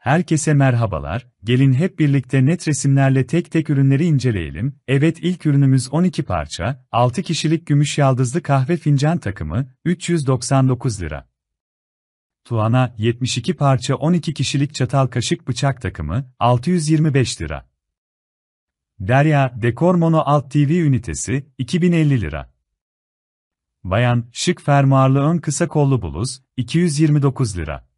Herkese merhabalar, gelin hep birlikte net resimlerle tek tek ürünleri inceleyelim. Evet ilk ürünümüz 12 parça, 6 kişilik gümüş yaldızlı kahve fincan takımı, 399 lira. Tuana, 72 parça 12 kişilik çatal kaşık bıçak takımı, 625 lira. Derya, dekor mono alt TV ünitesi, 2050 lira. Bayan, şık fermuarlı ön kısa kollu bluz, 229 lira.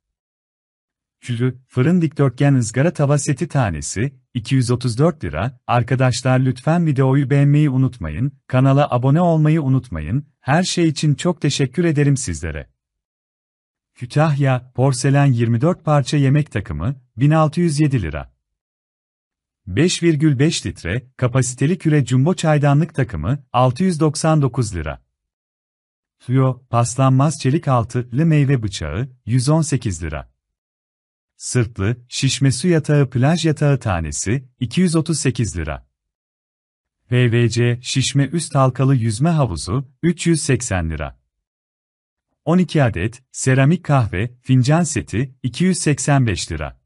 Kürü, fırın dikdörtgen ızgara tava seti tanesi, 234 lira. Arkadaşlar lütfen videoyu beğenmeyi unutmayın, kanala abone olmayı unutmayın. Her şey için çok teşekkür ederim sizlere. Kütahya, porselen 24 parça yemek takımı, 1607 lira. 5,5 litre, kapasiteli küre jumbo çaydanlık takımı, 699 lira. Suyo, paslanmaz çelik altılı meyve bıçağı, 118 lira sırtlı, şişme su yatağı plaj yatağı tanesi, 238 lira. PVC, şişme üst halkalı yüzme havuzu, 380 lira. 12 adet, seramik kahve, fincan seti, 285 lira.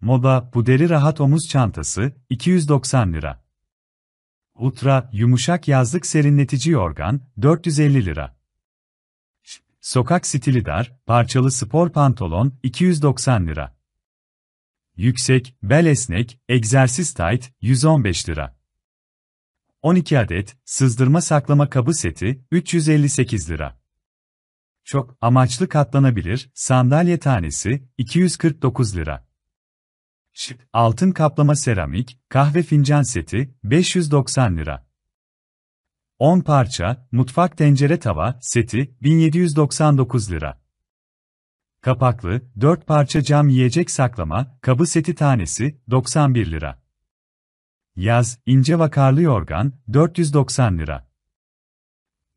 Moda, puderi rahat omuz çantası, 290 lira. Ultra, yumuşak yazlık serinletici yorgan, 450 lira. Sokak stili dar, parçalı spor pantolon 290 lira. Yüksek, bel esnek, egzersiz tight 115 lira. 12 adet sızdırma saklama kabı seti 358 lira. Çok amaçlı katlanabilir sandalye tanesi 249 lira. Şık altın kaplama seramik kahve fincan seti 590 lira. 10 parça, mutfak tencere tava, seti, 1799 lira. Kapaklı, 4 parça cam yiyecek saklama, kabı seti tanesi, 91 lira. Yaz, ince vakarlı yorgan, 490 lira.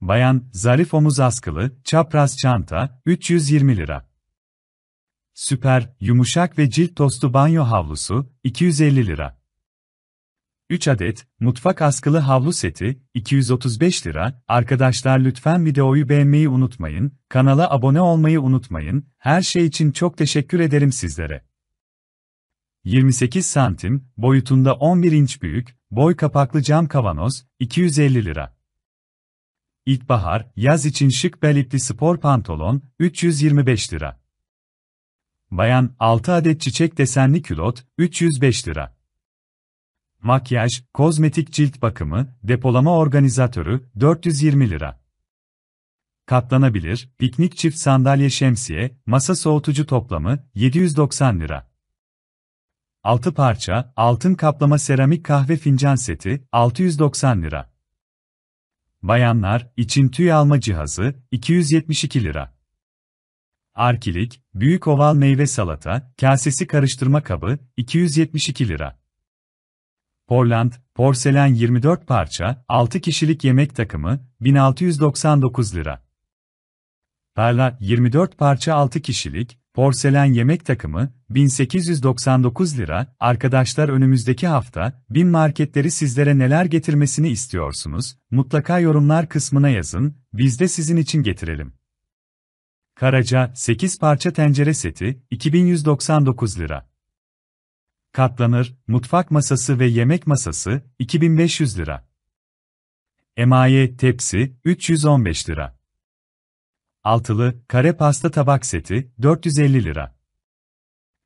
Bayan, zarif omuz askılı, çapraz çanta, 320 lira. Süper, yumuşak ve cilt tostu banyo havlusu, 250 lira. 3 adet, mutfak askılı havlu seti, 235 lira. Arkadaşlar lütfen videoyu beğenmeyi unutmayın, kanala abone olmayı unutmayın. Her şey için çok teşekkür ederim sizlere. 28 santim, boyutunda 11 inç büyük, boy kapaklı cam kavanoz, 250 lira. İlkbahar, yaz için şık belipli spor pantolon, 325 lira. Bayan, 6 adet çiçek desenli külot, 305 lira makyaj, kozmetik cilt bakımı, depolama organizatörü 420 lira. Katlanabilir, piknik çift sandalye şemsiye, masa soğutucu toplamı 790 lira. 6 parça, altın kaplama seramik kahve fincan seti 690 lira. Bayanlar için tüy alma cihazı 272 lira. Arkilik, büyük oval meyve salata, kasesi karıştırma kabı 272 lira. Portland, porselen 24 parça, 6 kişilik yemek takımı, 1699 lira. Perla, 24 parça 6 kişilik, porselen yemek takımı, 1899 lira. Arkadaşlar önümüzdeki hafta, bin marketleri sizlere neler getirmesini istiyorsunuz? Mutlaka yorumlar kısmına yazın, biz de sizin için getirelim. Karaca, 8 parça tencere seti, 2199 lira katlanır, mutfak masası ve yemek masası 2500 lira. Emaye tepsi 315 lira. Altılı kare pasta tabak seti 450 lira.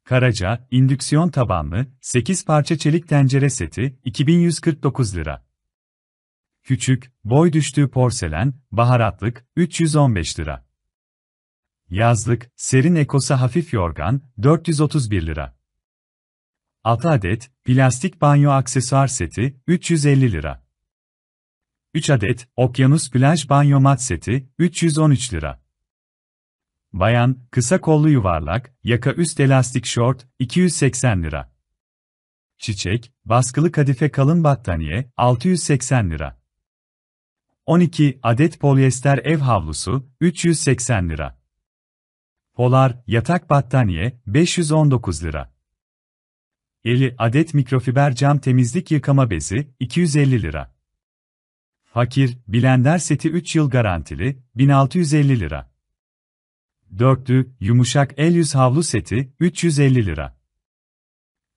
Karaca indüksiyon tabanlı 8 parça çelik tencere seti 2149 lira. Küçük, boy düştüğü porselen, baharatlık 315 lira. Yazlık, serin ekosa hafif yorgan 431 lira. 6 adet plastik banyo aksesuar seti 350 lira. 3 adet okyanus plaj banyo mat seti 313 lira. Bayan kısa kollu yuvarlak yaka üst elastik şort 280 lira. Çiçek baskılı kadife kalın battaniye 680 lira. 12 adet polyester ev havlusu 380 lira. Polar yatak battaniye 519 lira. 50 adet mikrofiber cam temizlik yıkama bezi, 250 lira. Hakir, blender seti 3 yıl garantili, 1650 lira. Dörtlü, yumuşak el yüz havlu seti, 350 lira.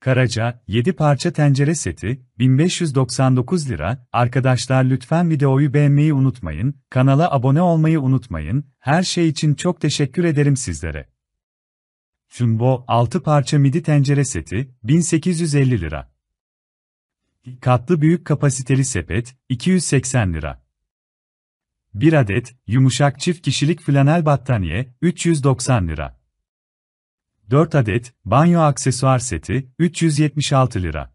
Karaca, 7 parça tencere seti, 1599 lira. Arkadaşlar lütfen videoyu beğenmeyi unutmayın, kanala abone olmayı unutmayın. Her şey için çok teşekkür ederim sizlere. Jumbo 6 parça midi tencere seti 1850 lira. Katlı büyük kapasiteli sepet 280 lira. 1 adet yumuşak çift kişilik flanel battaniye 390 lira. 4 adet banyo aksesuar seti 376 lira.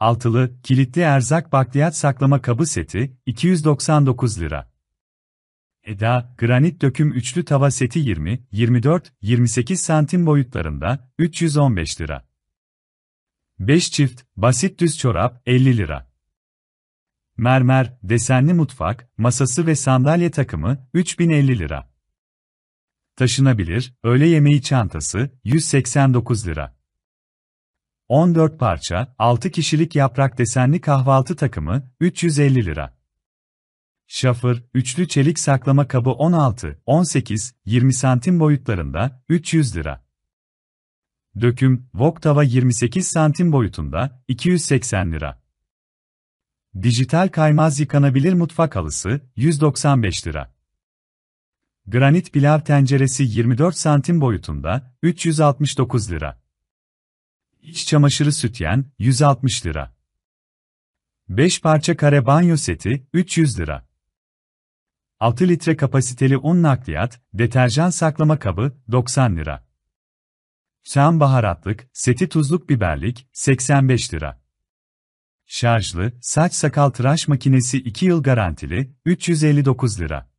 Altılı kilitli erzak bakliyat saklama kabı seti 299 lira. Eda, granit döküm üçlü tava seti 20, 24, 28 santim boyutlarında, 315 lira. 5 çift, basit düz çorap, 50 lira. Mermer, desenli mutfak, masası ve sandalye takımı, 3050 lira. Taşınabilir, öğle yemeği çantası, 189 lira. 14 parça, 6 kişilik yaprak desenli kahvaltı takımı, 350 lira. Şafır, üçlü çelik saklama kabı 16, 18, 20 santim boyutlarında, 300 lira. Döküm, wok tava 28 santim boyutunda, 280 lira. Dijital kaymaz yıkanabilir mutfak halısı, 195 lira. Granit pilav tenceresi 24 santim boyutunda, 369 lira. İç çamaşırı sütyen, 160 lira. 5 parça kare banyo seti, 300 lira. 6 litre kapasiteli un nakliyat, deterjan saklama kabı, 90 lira. Şam baharatlık, seti tuzluk biberlik, 85 lira. Şarjlı, saç sakal tıraş makinesi 2 yıl garantili, 359 lira.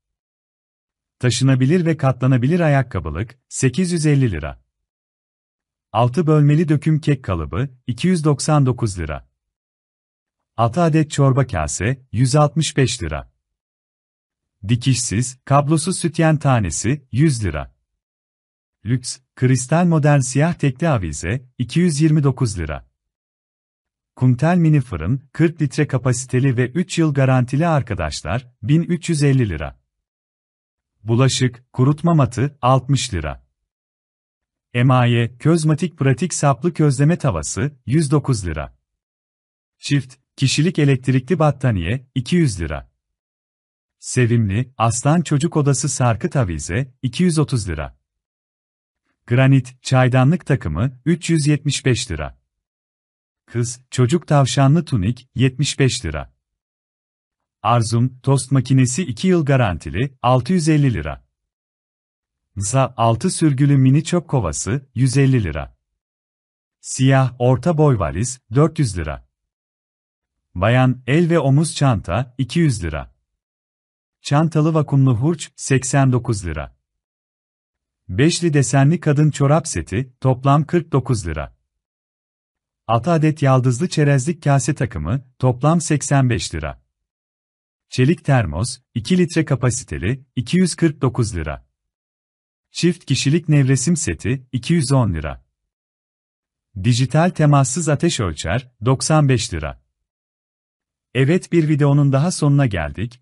Taşınabilir ve katlanabilir ayakkabılık, 850 lira. 6 bölmeli döküm kek kalıbı, 299 lira. 6 adet çorba kase, 165 lira. Dikişsiz, kablosuz sütyen tanesi 100 lira. Lüks, kristal modern siyah tekli avize 229 lira. Kuntel mini fırın 40 litre kapasiteli ve 3 yıl garantili arkadaşlar 1350 lira. Bulaşık, kurutma matı 60 lira. Emaye, közmatik pratik saplı közleme tavası 109 lira. Çift, kişilik elektrikli battaniye 200 lira. Sevimli, Aslan Çocuk Odası Sarkıt Tavize, 230 lira. Granit, Çaydanlık Takımı, 375 lira. Kız, Çocuk Tavşanlı Tunik, 75 lira. Arzum, Tost Makinesi 2 yıl garantili, 650 lira. Za, 6 sürgülü mini çöp kovası, 150 lira. Siyah, orta boy valiz, 400 lira. Bayan, el ve omuz çanta, 200 lira. Çantalı vakumlu hurç 89 lira. Beşli desenli kadın çorap seti toplam 49 lira. 6 adet yaldızlı çerezlik kase takımı toplam 85 lira. Çelik termos 2 litre kapasiteli 249 lira. Çift kişilik nevresim seti 210 lira. Dijital temassız ateş ölçer 95 lira. Evet bir videonun daha sonuna geldik.